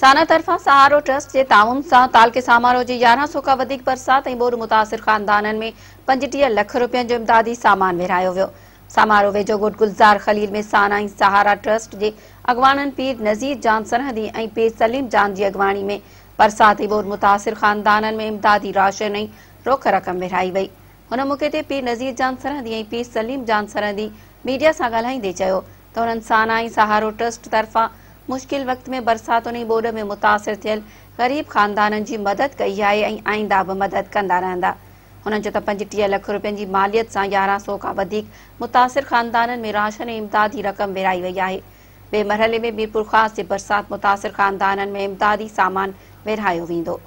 साना तरफा सहारो ट्रस्ट के ताउन से ताल के सामारो की यारह सौ का बरसात ए बोर मुतािर खानदान में पंजटी लख रुपय इमदादी सामान वेहरा वो समारोह वेझो गुट गुलजार खलील में साना सहारा ट्रस्ट के अगवान पीर नजीर जान सरहदी ए पीर सलीम जान की अगवाणी में बरसात बोर मुतािर खानदान में इमदादी राशन ए रकम वेहराई वही उन मौके से पीर नजीर जान सरहदी पीर सलीम जान सरहदी मीडिया से गलते तो उन्होंने साना सहारो ट्रस्ट तरफा मुश्किल वक़्त बरसातुनि जी मदद कई आहे ऐं आइंदा बि मदद कंदा रहंदा हुननि जो त पंजटीह लख रुपियनि जी मालियत सां यारहां सौ खां वधीक मुतासिर ख़ानदाननि में राशन ऐं रक़म विरहाई वई आहे बरसाति मुतासिर ख़ानदान में सामान विरायो वेंदो